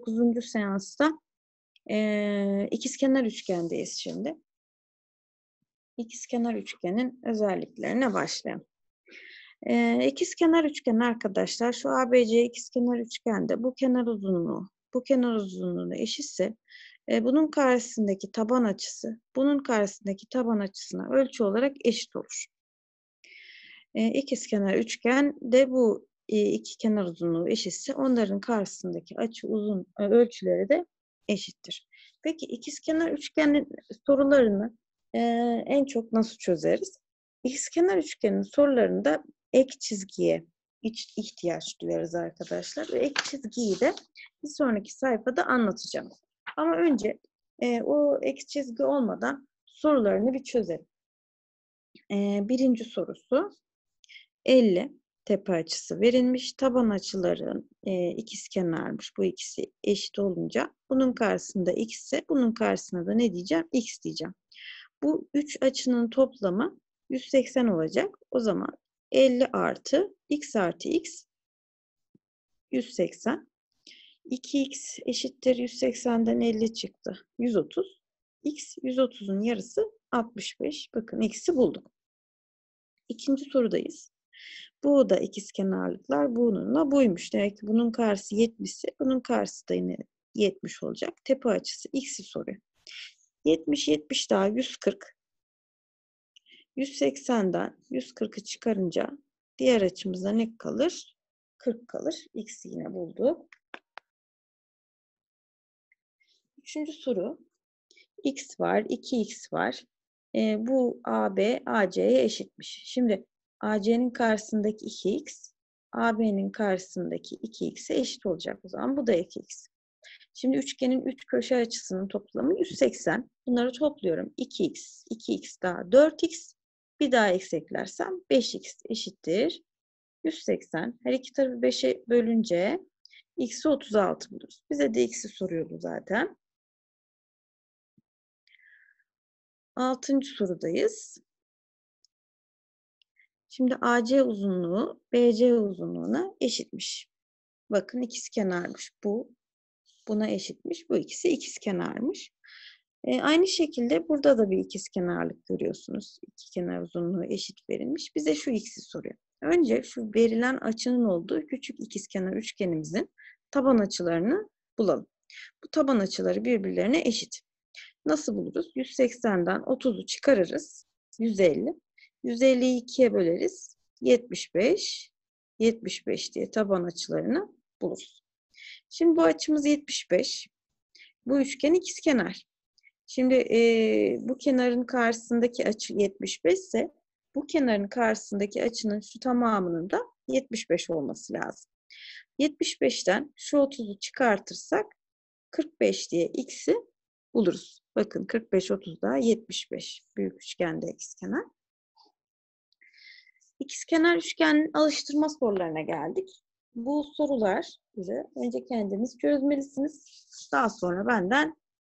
9. seansta e, ikizkenar üçgendeyiz şimdi. İkizkenar üçgenin özelliklerine başlayalım. E, ikizkenar üçgen arkadaşlar şu ABC ikizkenar üçgende bu kenar uzunluğu, bu kenar uzunluğu eşitse e, bunun karşısındaki taban açısı, bunun karşısındaki taban açısına ölçü olarak eşit olur. E, ikizkenar üçgen de bu e, iki kenar uzunluğu eşitse onların karşısındaki açı uzun e, ölçüleri de eşittir. Peki ikizkenar üçgenin sorularını e, en çok nasıl çözeriz? İkizkenar üçgenin sorularında ek çizgiye ihtiyaç duyarız arkadaşlar ve ek çizgiyi de bir sonraki sayfada anlatacağım. Ama önce e, o ek çizgi olmadan sorularını bir çözelim. E, birinci sorusu 50 tepe açısı verilmiş. Taban açıların e, ikiz kenarmış. Bu ikisi eşit olunca bunun karşısında x ise bunun karşısına da ne diyeceğim? x diyeceğim. Bu üç açının toplamı 180 olacak. O zaman 50 artı x artı x 180. 2x eşittir 180'den 50 çıktı. 130. x 130'un yarısı 65. Bakın x'i bulduk. İkinci sorudayız. Bu da ikiz kenarlıklar bununla buymuş. Demek ki bunun karşısı 70 ise bunun karşısı da yine 70 olacak. Tepe açısı x'i soruyor. 70 70 daha 140. 180'den 140'ı çıkarınca diğer açımızda ne kalır? 40 kalır. X'i yine bulduk. Üçüncü soru. X var, 2X var. E, bu AB, AC'ye eşitmiş. Şimdi AC'nin karşısındaki 2x, AB'nin karşısındaki 2x'e eşit olacak o zaman. Bu da 2x. Şimdi üçgenin 3 üç köşe açısının toplamı 180. Bunları topluyorum. 2x, 2x daha 4x. Bir daha x eklersem 5x eşittir. 180. Her iki tarafı 5'e bölünce x'i 36 buluruz. Bize de x'i soruyordu zaten. Altıncı sorudayız. Şimdi AC uzunluğu BC uzunluğuna eşitmiş. Bakın ikiz kenarmış bu. Buna eşitmiş. Bu ikisi ikiz kenarmış. E, aynı şekilde burada da bir ikiz kenarlık görüyorsunuz. İki kenar uzunluğu eşit verilmiş. Bize şu x'i soruyor. Önce şu verilen açının olduğu küçük ikiz kenar üçgenimizin taban açılarını bulalım. Bu taban açıları birbirlerine eşit. Nasıl buluruz? 180'den 30'u çıkarırız. 150. 152'ye böleriz. 75, 75 diye taban açılarını buluruz. Şimdi bu açımız 75. Bu üçgen ikizkenar. Şimdi e, bu kenarın karşısındaki açı 75 ise bu kenarın karşısındaki açının şu tamamının da 75 olması lazım. 75'ten şu 30'u çıkartırsak 45 diye x'i buluruz. Bakın 45, 30 daha 75. Büyük üçgende x kenar. İkizkenar Üçgen alıştırma sorularına geldik. Bu soruları önce kendiniz çözmelisiniz. Daha sonra benden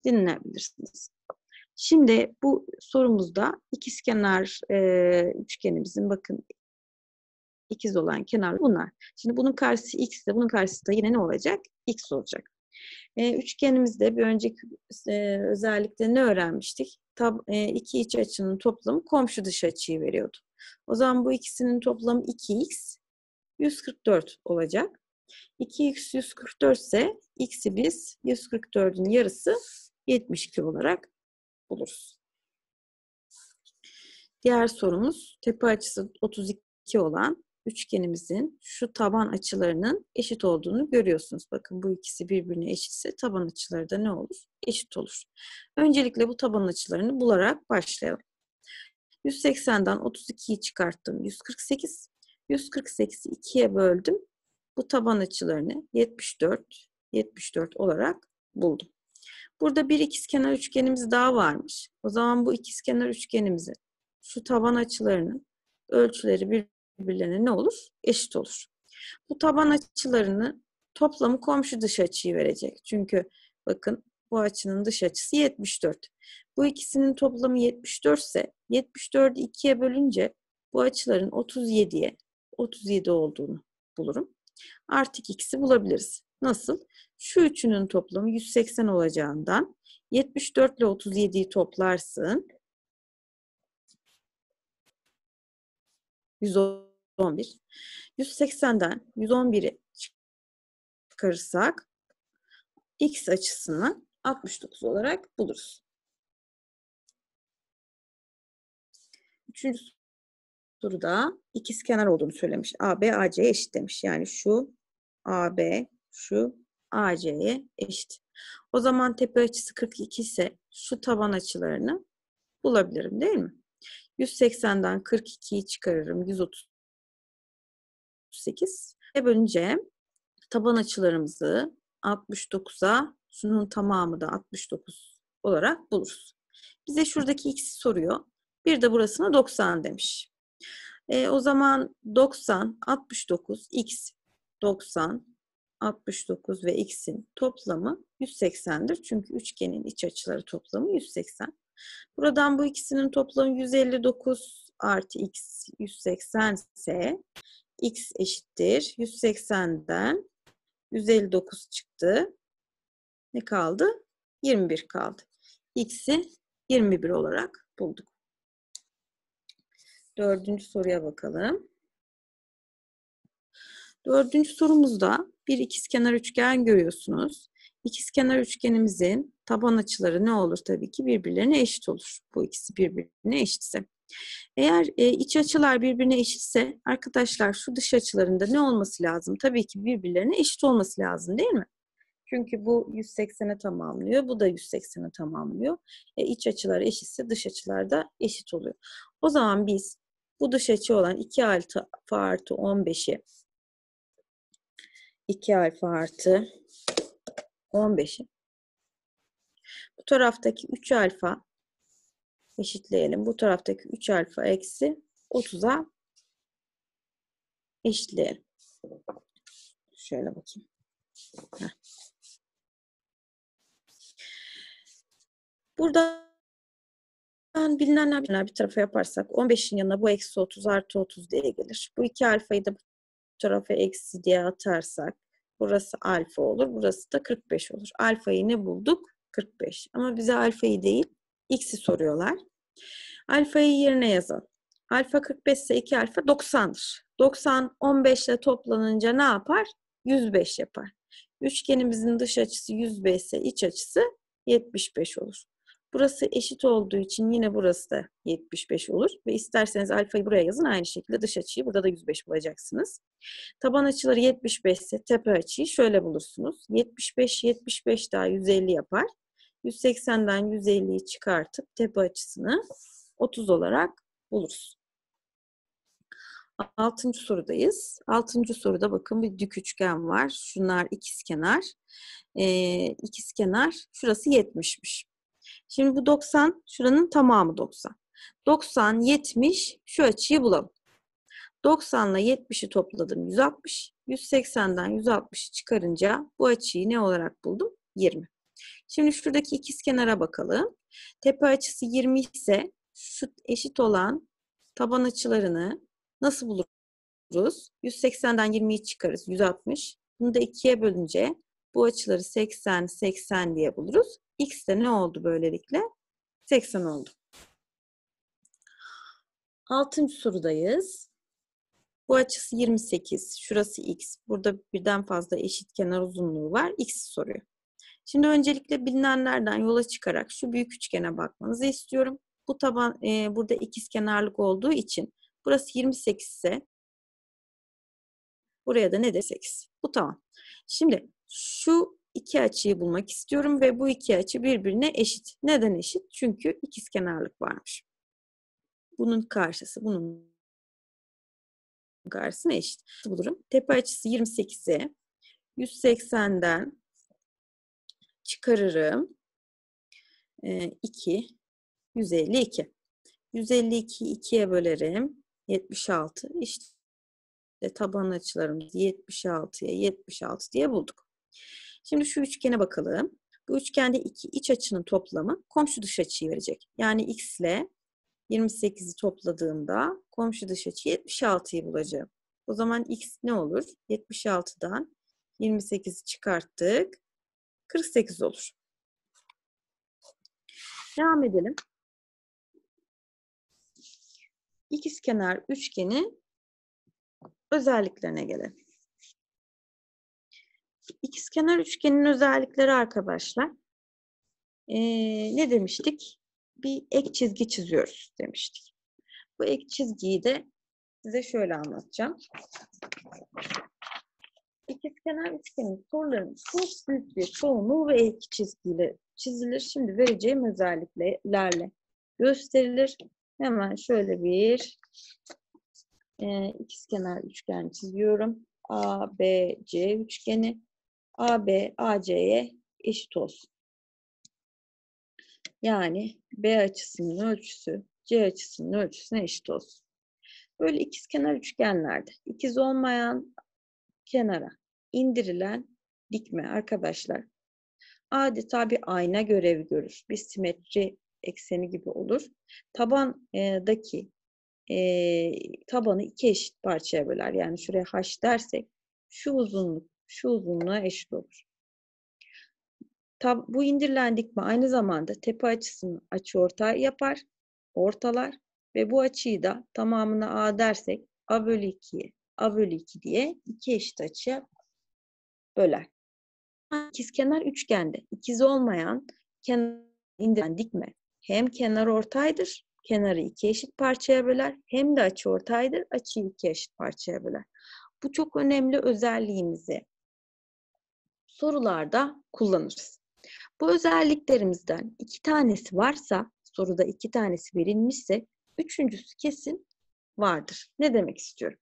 dinleyebilirsiniz. Şimdi bu sorumuzda ikizkenar e, üçgenimizin bakın ikiz olan kenar bunlar. Şimdi bunun karşısı x ise bunun karşısı da yine ne olacak? x olacak. E, üçgenimizde bir önceki e, özellikle ne öğrenmiştik? Tab, e, iki iç açının toplamı komşu dış açıyı veriyordu. O zaman bu ikisinin toplamı 2x 144 olacak. 2x 144 ise x'i biz 144'ün yarısı 72 olarak buluruz. Diğer sorumuz tepe açısı 32 olan üçgenimizin şu taban açılarının eşit olduğunu görüyorsunuz. Bakın bu ikisi birbirine eşitse taban açıları da ne olur? Eşit olur. Öncelikle bu taban açılarını bularak başlayalım. 180'den 32'yi çıkarttım. 148. 148'i 2'ye böldüm. Bu taban açılarını 74, 74 olarak buldum. Burada bir ikizkenar üçgenimiz daha varmış. O zaman bu ikizkenar üçgenimizin şu taban açılarının ölçüleri birbirlerine ne olur? Eşit olur. Bu taban açılarını toplamı komşu dış açıyı verecek. Çünkü bakın bu açının dış açısı 74. Bu ikisinin toplamı 74 ise 74'ü 2'ye bölünce bu açıların 37'ye 37 olduğunu bulurum. Artık ikisi bulabiliriz. Nasıl? Şu üçünün toplamı 180 olacağından 74 ile 37'yi toplarsın. 111. 180'den 111'i çıkarırsak x açısını 69 olarak buluruz. Üçüncü soruda ikiz kenar olduğunu söylemiş. AB AC'ye eşit demiş. Yani şu AB şu AC'ye eşit. O zaman tepe açısı 42 ise şu taban açılarını bulabilirim değil mi? 180'den 42'yi çıkarırım. 138. E bölünce taban açılarımızı 69'a Sunun tamamı da 69 olarak buluruz. Bize şuradaki x'i soruyor. Bir de burasına 90 demiş. E, o zaman 90, 69, x, 90, 69 ve x'in toplamı 180'dir. Çünkü üçgenin iç açıları toplamı 180. Buradan bu ikisinin toplamı 159 artı x 180 ise x eşittir. 180'den 159 çıktı ne kaldı? 21 kaldı. X'i 21 olarak bulduk. Dördüncü soruya bakalım. Dördüncü sorumuzda bir ikizkenar üçgen görüyorsunuz. İkizkenar üçgenimizin taban açıları ne olur? Tabii ki birbirlerine eşit olur. Bu ikisi birbirine eşitse. Eğer e, iç açılar birbirine eşitse arkadaşlar şu dış açılarında ne olması lazım? Tabii ki birbirlerine eşit olması lazım değil mi? Çünkü bu 180'e tamamlıyor, bu da 180'e tamamlıyor. E, iç açılar eşitse dış açılar da eşit oluyor. O zaman biz bu dış açı olan 2 alfa artı 15'i 2 alfa artı 15'i bu taraftaki 3 alfa eşitleyelim. Bu taraftaki 3 alfa eksi 30'a eşitleyelim. Şöyle bakayım. Heh. Buradan bilinenler bir tarafa yaparsak 15'in yanına bu eksi 30 artı 30 diye gelir. Bu iki alfayı da bu tarafa eksi diye atarsak burası alfa olur. Burası da 45 olur. Alfayı ne bulduk? 45. Ama bize alfayı değil x'i soruyorlar. Alfayı yerine yazalım. Alfa 45 ise 2 alfa 90'dır. 90 15 ile toplanınca ne yapar? 105 yapar. Üçgenimizin dış açısı 105 ise iç açısı 75 olur. Burası eşit olduğu için yine burası da 75 olur. Ve isterseniz alfayı buraya yazın. Aynı şekilde dış açıyı burada da 105 bulacaksınız. Taban açıları 75 ise tepe açıyı şöyle bulursunuz. 75, 75 daha 150 yapar. 180'den 150'yi çıkartıp tepe açısını 30 olarak buluruz. Altıncı sorudayız. Altıncı soruda bakın bir dik üçgen var. Şunlar ikizkenar. Ee, ikizkenar şurası 70'miş. Şimdi bu 90, şuranın tamamı 90. 90, 70, şu açıyı bulalım. 90 ile 70'i topladım 160. 180'den 160'ı çıkarınca bu açıyı ne olarak buldum? 20. Şimdi şuradaki ikiz kenara bakalım. Tepe açısı 20 ise eşit olan taban açılarını nasıl buluruz? 180'den 20'yi çıkarız. 160. Bunu da 2'ye bölünce bu açıları 80, 80 diye buluruz. X de ne oldu böylelikle? 80 oldu. Altıncı sorudayız. Bu açısı 28. Şurası X. Burada birden fazla eşit kenar uzunluğu var. X soruyor. Şimdi öncelikle bilinenlerden yola çıkarak şu büyük üçgene bakmanızı istiyorum. Bu taban e, burada ikiz kenarlık olduğu için burası 28 ise buraya da ne de 8. Bu tamam. Şimdi şu iki açıyı bulmak istiyorum ve bu iki açı birbirine eşit. Neden eşit? Çünkü ikizkenarlık varmış. Bunun karşısı, bunun karşısına eşit. Bulurum. Tepe açısı 28'i 180'den çıkarırım. 2, 152. 152'yi 2'ye bölerim. 76. İşte taban açılarımız 76'ya 76 diye bulduk. Şimdi şu üçgene bakalım. Bu üçgende iki iç açının toplamı komşu dış açıyı verecek. Yani x ile 28'i topladığımda komşu dış açı 76'yı bulacağım. O zaman x ne olur? 76'dan 28'i çıkarttık. 48 olur. Devam edelim. İkizkenar üçgenin özelliklerine gelelim. İkizkenar üçgenin özellikleri arkadaşlar. Ee, ne demiştik? Bir ek çizgi çiziyoruz demiştik. Bu ek çizgiyi de size şöyle anlatacağım. İkizkenar üçgenin sorularının çok büyük bir çoğunluğu ve ek çizgiyle çizilir. Şimdi vereceğim özelliklerle gösterilir. Hemen şöyle bir e, ikizkenar üçgen çiziyorum. A, B, C üçgeni. AB AC'ye eşit olsun. Yani B açısının ölçüsü C açısının ölçüsüne eşit olsun. Böyle ikizkenar üçgenlerde ikiz olmayan kenara indirilen dikme arkadaşlar adeta bir ayna görevi görür. Bir simetri ekseni gibi olur. Tabandaki e, e, tabanı iki eşit parçaya böler. Yani şuraya h dersek şu uzunluk şu uzunluğa eşit olur. Tab bu indirilen dikme aynı zamanda tepe açısını açı ortay yapar, ortalar ve bu açıyı da tamamına A dersek A bölü 2'ye A bölü 2 diye iki eşit açıya böler. İkizkenar üçgende ikiz olmayan kenar indiren dikme hem kenar ortaydır, kenarı iki eşit parçaya böler, hem de açı ortaydır, açıyı iki eşit parçaya böler. Bu çok önemli özelliğimizi sorularda kullanırız. Bu özelliklerimizden iki tanesi varsa, soruda iki tanesi verilmişse, üçüncüsü kesin vardır. Ne demek istiyorum?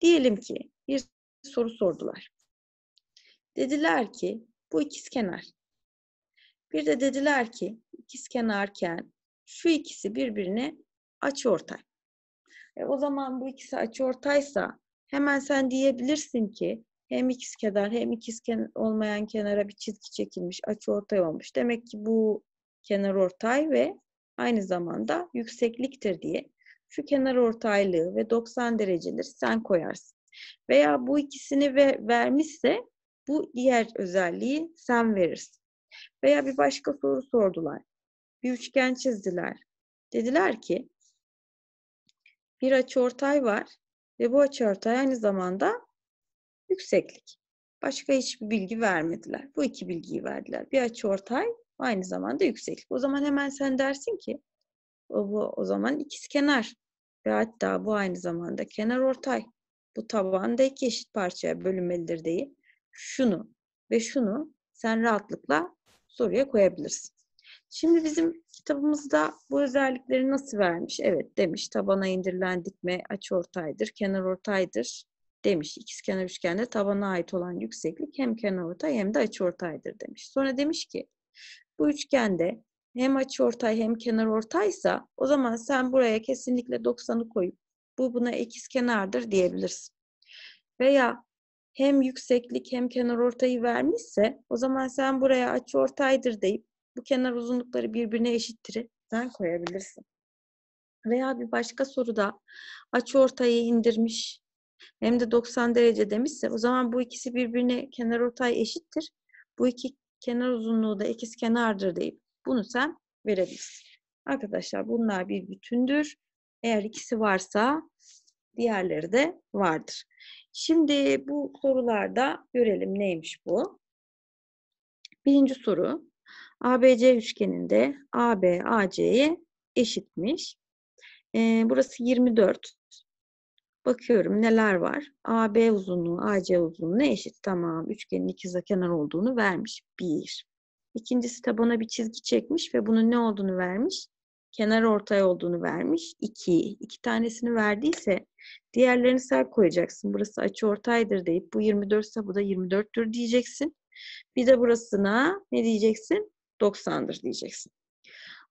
Diyelim ki bir soru sordular. Dediler ki bu ikizkenar. Bir de dediler ki ikizkenarken şu ikisi birbirine açıortay. E, o zaman bu ikisi açıortaysa hemen sen diyebilirsin ki hem ikiz kenar hem ikiz olmayan kenara bir çizgi çekilmiş. Açı ortay olmuş. Demek ki bu kenar ortay ve aynı zamanda yüksekliktir diye şu kenar ortaylığı ve 90 derecedir sen koyarsın. Veya bu ikisini ve vermişse bu diğer özelliği sen verirsin. Veya bir başka soru sordular. Bir üçgen çizdiler. Dediler ki bir açıortay var ve bu açıortay aynı zamanda yükseklik. Başka hiçbir bilgi vermediler. Bu iki bilgiyi verdiler. Bir açı ortay aynı zamanda yükseklik. O zaman hemen sen dersin ki o, bu, o zaman ikiz kenar ve hatta bu aynı zamanda kenar ortay. Bu taban da iki eşit parçaya bölünmelidir deyip şunu ve şunu sen rahatlıkla soruya koyabilirsin. Şimdi bizim kitabımızda bu özellikleri nasıl vermiş? Evet demiş tabana indirilen dikme açı ortaydır, kenar ortaydır, demiş. İkizkenar üçgende tabana ait olan yükseklik hem kenarortay hem de açıortaydır demiş. Sonra demiş ki bu üçgende hem açıortay hem kenarortaysa o zaman sen buraya kesinlikle 90'ı koyup bu buna ikizkenardır diyebilirsin. Veya hem yükseklik hem kenar ortayı vermişse o zaman sen buraya açı ortaydır deyip bu kenar uzunlukları birbirine eşittir sen koyabilirsin. Veya bir başka soruda açı ortayı indirmiş hem de 90 derece demişse o zaman bu ikisi birbirine kenar ortay eşittir. Bu iki kenar uzunluğu da ikiz kenardır deyip bunu sen verebilirsin. Arkadaşlar bunlar bir bütündür. Eğer ikisi varsa diğerleri de vardır. Şimdi bu sorularda görelim neymiş bu. Birinci soru. ABC üçgeninde AB AC'ye eşitmiş. Ee, burası 24. Bakıyorum neler var. AB uzunluğu AC uzunluğu ne eşit. Tamam. Üçgenin ikiz kenar olduğunu vermiş. Bir. İkincisi tabana bir çizgi çekmiş ve bunun ne olduğunu vermiş. Kenar ortay olduğunu vermiş. İki. İki tanesini verdiyse diğerlerini sen koyacaksın. Burası açı ortaydır deyip bu 24 ise bu da 24'tür diyeceksin. Bir de burasına ne diyeceksin? 90'dır diyeceksin.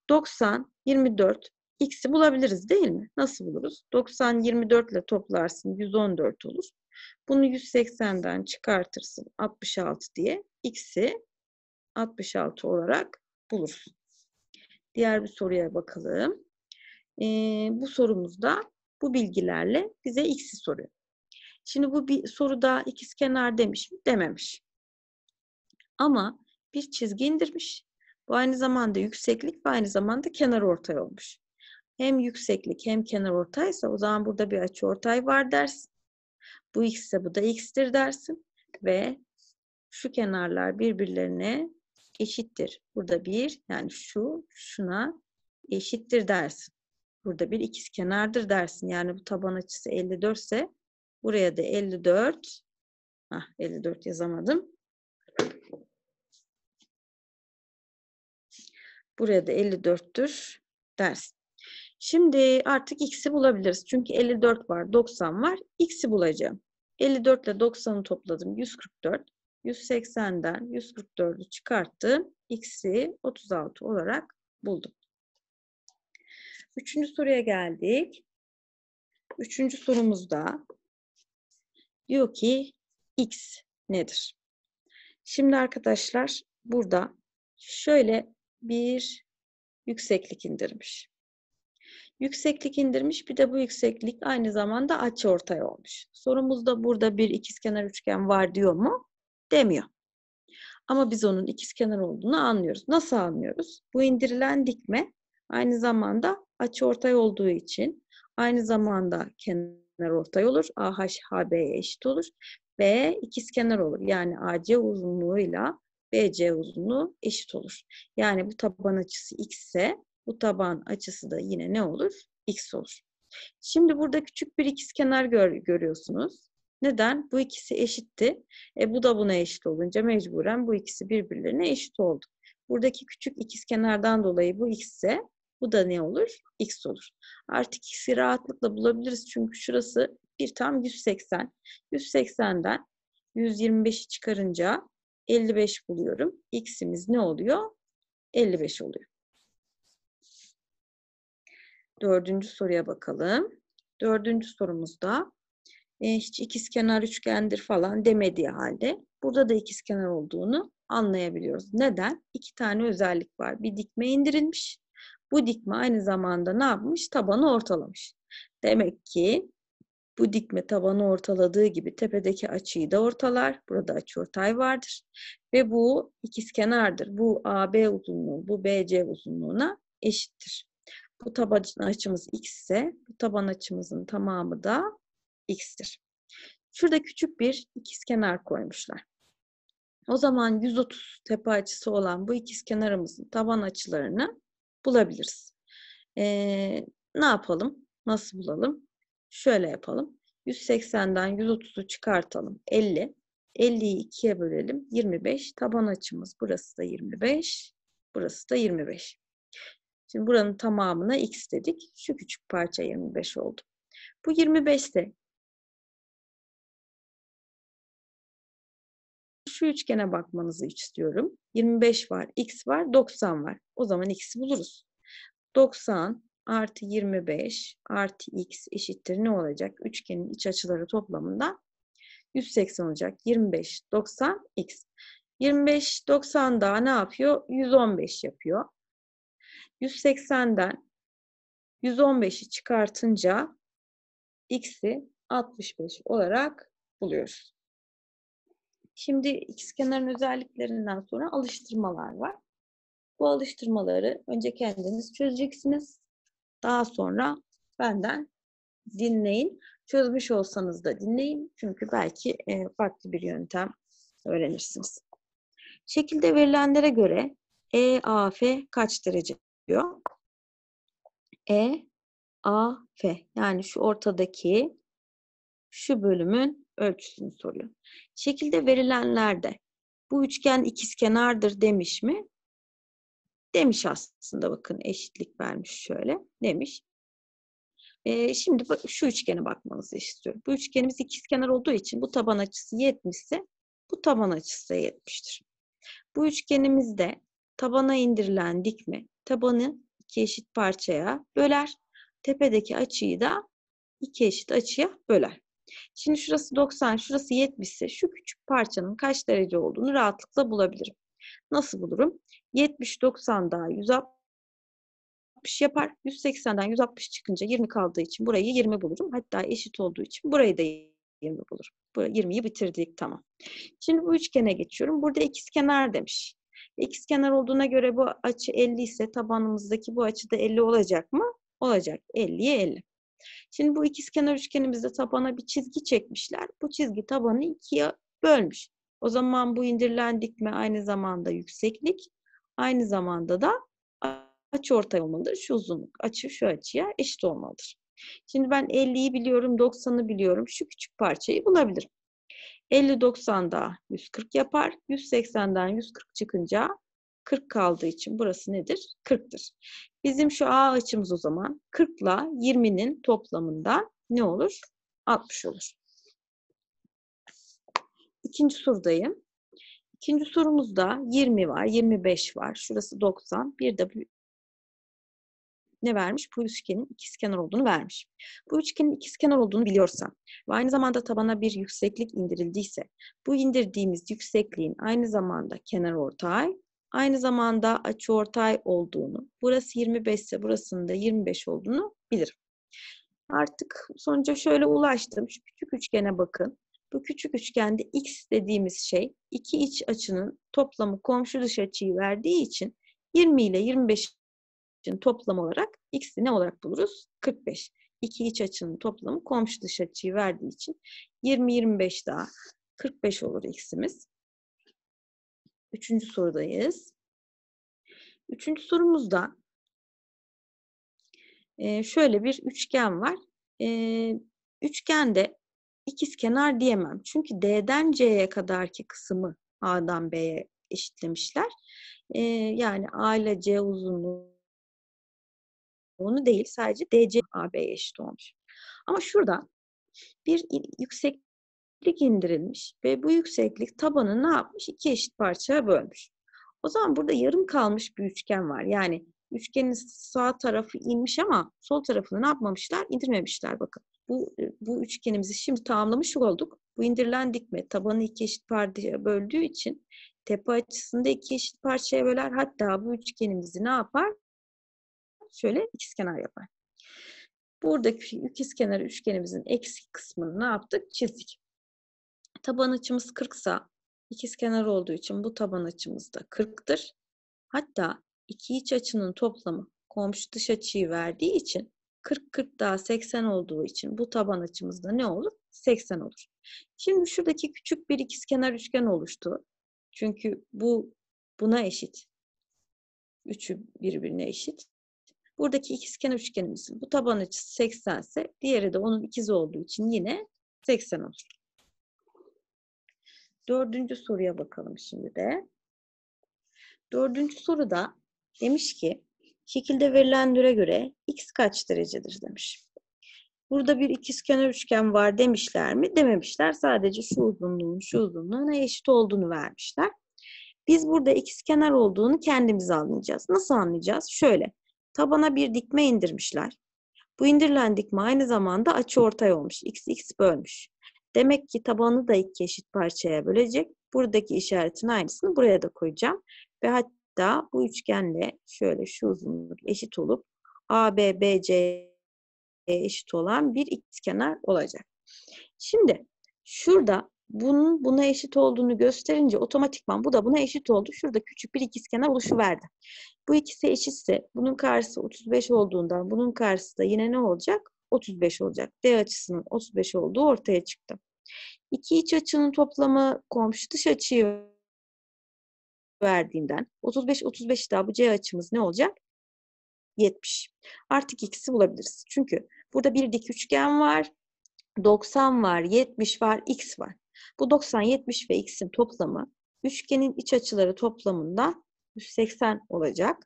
90, 24, x'i bulabiliriz değil mi? Nasıl buluruz? 90 24 ile toplarsın 114 olur. Bunu 180'den çıkartırsın 66 diye x'i 66 olarak bulursun. Diğer bir soruya bakalım. Ee, bu sorumuzda bu bilgilerle bize x'i soruyor. Şimdi bu bir soruda ikizkenar demiş mi? Dememiş. Ama bir çizgi indirmiş. Bu aynı zamanda yükseklik ve aynı zamanda kenar ortay olmuş hem yükseklik hem kenar ortaysa o zaman burada bir açı ortay var dersin. Bu x ise bu da x'tir dersin. Ve şu kenarlar birbirlerine eşittir. Burada bir yani şu şuna eşittir dersin. Burada bir ikiz kenardır dersin. Yani bu taban açısı 54 ise buraya da 54 Hah, 54 yazamadım. Buraya da 54'tür dersin. Şimdi artık x'i bulabiliriz. Çünkü 54 var, 90 var. X'i bulacağım. 54 ile 90'ı topladım. 144. 180'den 144'ü çıkarttım. X'i 36 olarak buldum. Üçüncü soruya geldik. Üçüncü sorumuzda diyor ki X nedir? Şimdi arkadaşlar burada şöyle bir yükseklik indirmiş. Yükseklik indirmiş bir de bu yükseklik aynı zamanda açı ortay olmuş. Sorumuzda burada bir ikizkenar üçgen var diyor mu? Demiyor. Ama biz onun ikizkenar olduğunu anlıyoruz. Nasıl anlıyoruz? Bu indirilen dikme aynı zamanda açı ortay olduğu için aynı zamanda kenar ortay olur. AHHB'ye eşit olur. B ikizkenar olur. Yani AC uzunluğuyla BC uzunluğu eşit olur. Yani bu taban açısı x ise bu taban açısı da yine ne olur? X olur. Şimdi burada küçük bir ikizkenar gör, görüyorsunuz. Neden? Bu ikisi eşitti. E, bu da buna eşit olunca mecburen bu ikisi birbirlerine eşit oldu. Buradaki küçük ikizkenardan dolayı bu x ise bu da ne olur? X olur. Artık x'i rahatlıkla bulabiliriz çünkü şurası bir tam 180. 180'den 125'i çıkarınca 55 buluyorum. X'imiz ne oluyor? 55 oluyor. Dördüncü soruya bakalım. Dördüncü sorumuzda e, hiç ikizkenar üçgendir falan demediği halde burada da ikizkenar olduğunu anlayabiliyoruz. Neden? İki tane özellik var. Bir dikme indirilmiş. Bu dikme aynı zamanda ne yapmış? Tabanı ortalamış. Demek ki bu dikme tabanı ortaladığı gibi tepedeki açıyı da ortalar. Burada açı ortay vardır. Ve bu ikizkenardır. Bu AB uzunluğu, bu BC uzunluğuna eşittir. Bu taban açımız x ise bu taban açımızın tamamı da x'tir. Şurada küçük bir ikizkenar koymuşlar. O zaman 130 tepe açısı olan bu ikizkenarımızın taban açılarını bulabiliriz. Ee, ne yapalım? Nasıl bulalım? Şöyle yapalım. 180'den 130'u çıkartalım. 50. 50'yi 2'ye bölelim. 25. Taban açımız burası da 25. Burası da 25. Şimdi buranın tamamına x dedik. Şu küçük parça 25 oldu. Bu 25 de şu üçgene bakmanızı istiyorum. 25 var, x var, 90 var. O zaman x'i buluruz. 90 artı 25 artı x eşittir ne olacak? Üçgenin iç açıları toplamında 180 olacak. 25, 90, x. 25, 90 daha ne yapıyor? 115 yapıyor. 180'den 115'i çıkartınca x'i 65 olarak buluyoruz. Şimdi x kenarın özelliklerinden sonra alıştırmalar var. Bu alıştırmaları önce kendiniz çözeceksiniz. Daha sonra benden dinleyin. Çözmüş olsanız da dinleyin. Çünkü belki e, farklı bir yöntem öğrenirsiniz. Şekilde verilenlere göre EAF kaç derece yapıyor. E, A, F. Yani şu ortadaki şu bölümün ölçüsünü soruyor. Şekilde verilenlerde bu üçgen ikizkenardır demiş mi? Demiş aslında bakın eşitlik vermiş şöyle demiş. Ee, şimdi bak, şu üçgene bakmanızı istiyorum. Bu üçgenimiz ikizkenar olduğu için bu taban açısı 70 ise bu taban açısı da 70'tir. Bu üçgenimizde Tabana indirilen dikme tabanı iki eşit parçaya böler. Tepedeki açıyı da iki eşit açıya böler. Şimdi şurası 90, şurası 70 ise şu küçük parçanın kaç derece olduğunu rahatlıkla bulabilirim. Nasıl bulurum? 70, 90 daha 160 yapar. 180'den 160 çıkınca 20 kaldığı için burayı 20 bulurum. Hatta eşit olduğu için burayı da 20 bulurum. 20'yi bitirdik tamam. Şimdi bu üçgene geçiyorum. Burada ikizkenar demiş. X kenar olduğuna göre bu açı 50 ise tabanımızdaki bu açı da 50 olacak mı? Olacak. 50'ye 50. Şimdi bu ikizkenar üçgenimizde tabana bir çizgi çekmişler. Bu çizgi tabanı ikiye bölmüş. O zaman bu indirilen dikme aynı zamanda yükseklik, aynı zamanda da açı ortay olmalıdır. Şu uzunluk açı şu açıya eşit olmalıdır. Şimdi ben 50'yi biliyorum, 90'ı biliyorum. Şu küçük parçayı bulabilirim. 50-90'da 140 yapar. 180'den 140 çıkınca 40 kaldığı için burası nedir? 40'tır. Bizim şu A açımız o zaman 40 ile 20'nin toplamında ne olur? 60 olur. İkinci sorudayım. İkinci sorumuzda 20 var, 25 var. Şurası 90. Bir de ne vermiş? Bu üçgenin ikizkenar olduğunu vermiş. Bu üçgenin ikizkenar olduğunu biliyorsam ve aynı zamanda tabana bir yükseklik indirildiyse bu indirdiğimiz yüksekliğin aynı zamanda kenar ortay aynı zamanda açı ortay olduğunu, burası 25 ise burasının da 25 olduğunu bilirim. Artık sonuca şöyle ulaştım. Şu küçük üçgene bakın. Bu küçük üçgende x dediğimiz şey iki iç açının toplamı komşu dış açıyı verdiği için 20 ile 25 açının toplam olarak x'i ne olarak buluruz? 45. İki iç açının toplamı komşu dış açıyı verdiği için 20-25 daha 45 olur x'imiz. Üçüncü sorudayız. Üçüncü sorumuzda e, şöyle bir üçgen var. E, üçgende ikiz kenar diyemem. Çünkü D'den C'ye kadarki kısmı A'dan B'ye eşitlemişler. E, yani A ile C uzunluğu onu değil sadece DC AB'ye eşit olmuş. Ama şurada bir yükseklik indirilmiş ve bu yükseklik tabanı ne yapmış? İki eşit parçaya bölmüş. O zaman burada yarım kalmış bir üçgen var. Yani üçgenin sağ tarafı inmiş ama sol tarafını ne yapmamışlar? İndirmemişler bakın. Bu, e, bu üçgenimizi şimdi tamamlamış olduk. Bu indirilen dikme tabanı iki eşit parçaya böldüğü için tepe açısında iki eşit parçaya böler. Hatta bu üçgenimizi ne yapar? şöyle ikizkenar yapar. Buradaki ikizkenar üçgenimizin eksik kısmını ne yaptık? Çizdik. Taban açımız 40 sa ikizkenar olduğu için bu taban açımız da 40'tır. Hatta iki iç açının toplamı komşu dış açıyı verdiği için 40-40 daha 80 olduğu için bu taban açımızda ne olur? 80 olur. Şimdi şuradaki küçük bir ikizkenar üçgen oluştu. Çünkü bu buna eşit. Üçü birbirine eşit. Buradaki ikizkenar üçgenimizin bu taban açısı 80 ise diğeri de onun ikiz olduğu için yine 80 olur. Dördüncü soruya bakalım şimdi de. Dördüncü soruda demiş ki şekilde verilenlere göre x kaç derecedir demiş. Burada bir ikizkenar üçgen var demişler mi? Dememişler. Sadece şu uzunluğun şu uzunluğuna eşit olduğunu vermişler. Biz burada ikizkenar olduğunu kendimiz anlayacağız. Nasıl anlayacağız? Şöyle. Tabana bir dikme indirmişler. Bu indirilen dikme aynı zamanda açı ortay olmuş. X, X bölmüş. Demek ki tabanı da iki eşit parçaya bölecek. Buradaki işaretin aynısını buraya da koyacağım. Ve hatta bu üçgenle şöyle şu uzunluk eşit olup AB, BC eşit olan bir ikizkenar olacak. Şimdi şurada bunun buna eşit olduğunu gösterince otomatikman bu da buna eşit oldu. Şurada küçük bir ikizkenar oluşuverdi. Bu ikisi eşitse bunun karşısı 35 olduğundan bunun karşısı da yine ne olacak? 35 olacak. D açısının 35 olduğu ortaya çıktı. İki iç açının toplamı komşu dış açıyı verdiğinden 35 35 daha bu C açımız ne olacak? 70. Artık ikisi bulabiliriz. Çünkü burada bir dik üçgen var. 90 var, 70 var, x var. Bu 90, 70 ve x'in toplamı üçgenin iç açıları toplamında 180 olacak.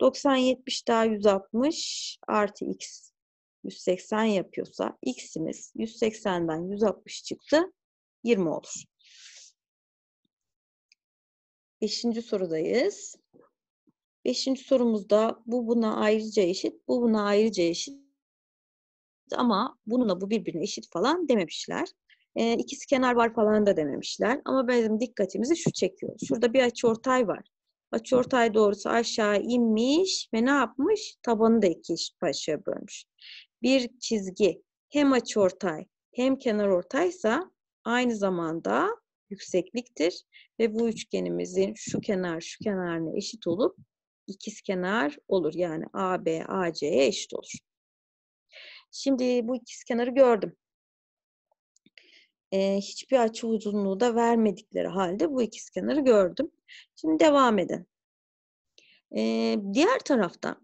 90, 70 daha 160 artı x 180 yapıyorsa x'imiz 180'den 160 çıktı 20 olur. Beşinci sorudayız. Beşinci sorumuzda bu buna ayrıca eşit, bu buna ayrıca eşit ama bununla bu birbirine eşit falan dememişler e, ikisi kenar var falan da dememişler. Ama benim dikkatimizi şu çekiyor. Şurada bir açıortay var. Açıortay doğrusu aşağı inmiş ve ne yapmış? Tabanı da iki parçaya bölmüş. Bir çizgi hem açıortay hem kenar ortaysa aynı zamanda yüksekliktir ve bu üçgenimizin şu kenar şu kenarına eşit olup ikiz kenar olur. Yani AB AC'ye eşit olur. Şimdi bu ikiz kenarı gördüm e, hiçbir açı uzunluğu da vermedikleri halde bu ikizkenarı gördüm. Şimdi devam edin. E, diğer tarafta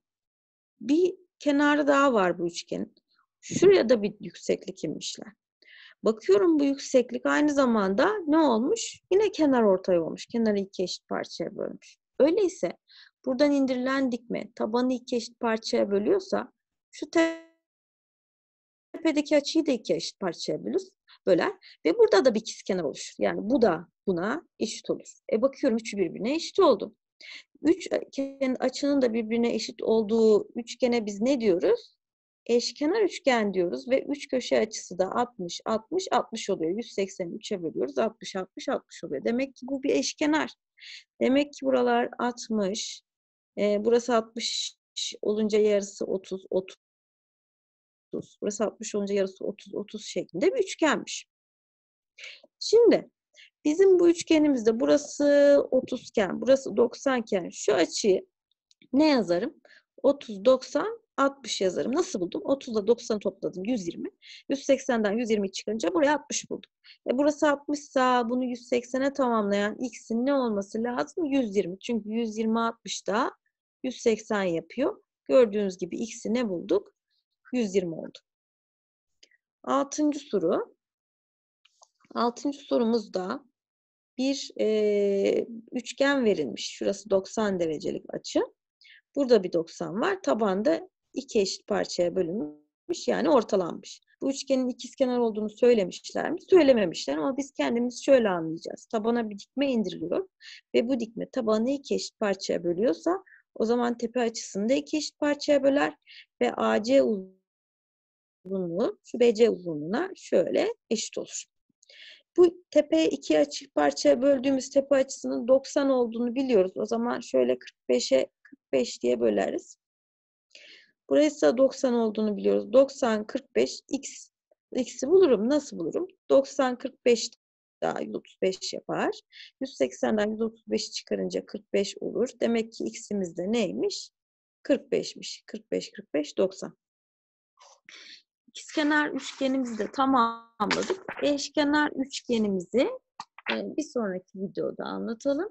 bir kenarı daha var bu üçgenin. Şuraya da bir yükseklik inmişler. Bakıyorum bu yükseklik aynı zamanda ne olmuş? Yine kenar ortay olmuş. Kenarı iki eşit parçaya bölmüş. Öyleyse buradan indirilen dikme tabanı iki eşit parçaya bölüyorsa şu tepedeki açıyı da iki eşit parçaya bölüyoruz böler ve burada da bir kenar oluşur. Yani bu da buna eşit olur. E bakıyorum üçü birbirine eşit oldu. Üç e, açının da birbirine eşit olduğu üçgene biz ne diyoruz? Eşkenar üçgen diyoruz ve üç köşe açısı da 60, 60, 60 oluyor. 183'e bölüyoruz. 60, 60, 60 oluyor. Demek ki bu bir eşkenar. Demek ki buralar 60, e, burası 60 olunca yarısı 30, 30 30. Burası 60 olunca yarısı 30 30 şeklinde bir üçgenmiş. Şimdi bizim bu üçgenimizde burası 30 iken burası 90 iken şu açıyı ne yazarım? 30 90 60 yazarım. Nasıl buldum? 30 ile 90 topladım 120. 180'den 120 çıkınca buraya 60 buldum. E burası 60 sa bunu 180'e tamamlayan x'in ne olması lazım? 120. Çünkü 120 60 da 180 yapıyor. Gördüğünüz gibi x'i ne bulduk? 120 oldu. Altıncı soru. Altıncı sorumuzda bir e, üçgen verilmiş. Şurası 90 derecelik açı. Burada bir 90 var. Tabanda iki eşit parçaya bölünmüş. Yani ortalanmış. Bu üçgenin ikizkenar olduğunu söylemişler mi? Söylememişler ama biz kendimiz şöyle anlayacağız. Tabana bir dikme indiriliyor ve bu dikme tabanı iki eşit parçaya bölüyorsa o zaman tepe açısını da iki eşit parçaya böler ve AC uzunluğu uzunluğu şu BC uzunluğuna şöyle eşit olur. Bu tepeyi iki açı parçaya böldüğümüz tepe açısının 90 olduğunu biliyoruz. O zaman şöyle 45'e 45 diye böleriz. Burası da 90 olduğunu biliyoruz. 90, 45, x. X'i bulurum. Nasıl bulurum? 90, 45 daha 135 yapar. 180'den 135 çıkarınca 45 olur. Demek ki x'imiz de neymiş? 45'miş. 45, 45, 90 ikizkenar üçgenimizi de tamamladık. Eşkenar üçgenimizi e, bir sonraki videoda anlatalım.